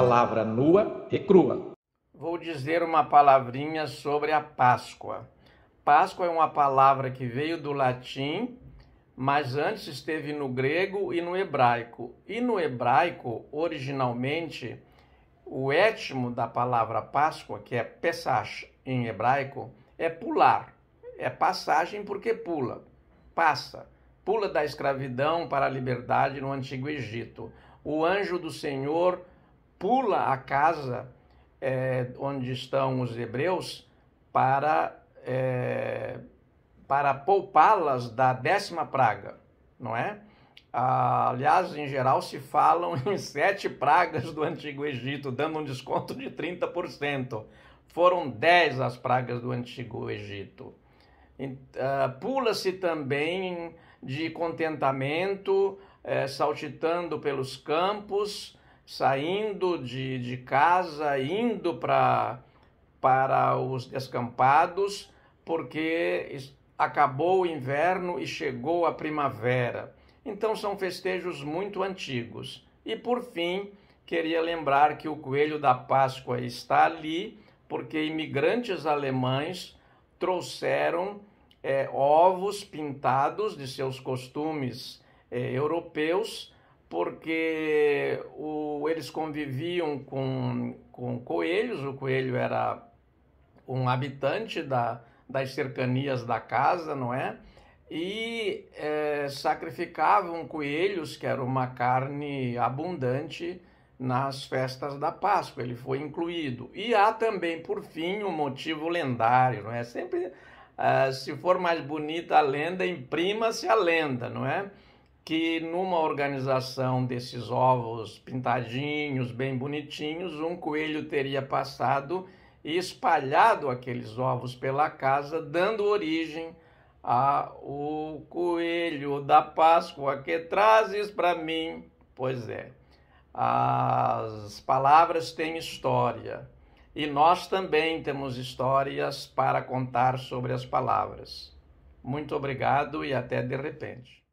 palavra nua e crua. Vou dizer uma palavrinha sobre a Páscoa. Páscoa é uma palavra que veio do latim, mas antes esteve no grego e no hebraico. E no hebraico, originalmente, o étimo da palavra Páscoa, que é Pesach em hebraico, é pular. É passagem porque pula, passa, pula da escravidão para a liberdade no antigo Egito. O anjo do Senhor pula a casa é, onde estão os hebreus para, é, para poupá-las da décima praga, não é? Ah, aliás, em geral, se falam em sete pragas do Antigo Egito, dando um desconto de 30%. Foram dez as pragas do Antigo Egito. Ah, Pula-se também de contentamento, é, saltitando pelos campos, saindo de, de casa, indo pra, para os descampados, porque acabou o inverno e chegou a primavera. Então são festejos muito antigos. E por fim, queria lembrar que o coelho da Páscoa está ali porque imigrantes alemães trouxeram é, ovos pintados de seus costumes é, europeus porque o, eles conviviam com, com coelhos, o coelho era um habitante da, das cercanias da casa, não é? E é, sacrificavam coelhos, que era uma carne abundante, nas festas da Páscoa. Ele foi incluído. E há também, por fim, um motivo lendário, não é? Sempre, ah, se for mais bonita a lenda, imprima-se a lenda, não é? que numa organização desses ovos pintadinhos, bem bonitinhos, um coelho teria passado e espalhado aqueles ovos pela casa, dando origem ao coelho da Páscoa que trazes para mim. Pois é, as palavras têm história e nós também temos histórias para contar sobre as palavras. Muito obrigado e até de repente.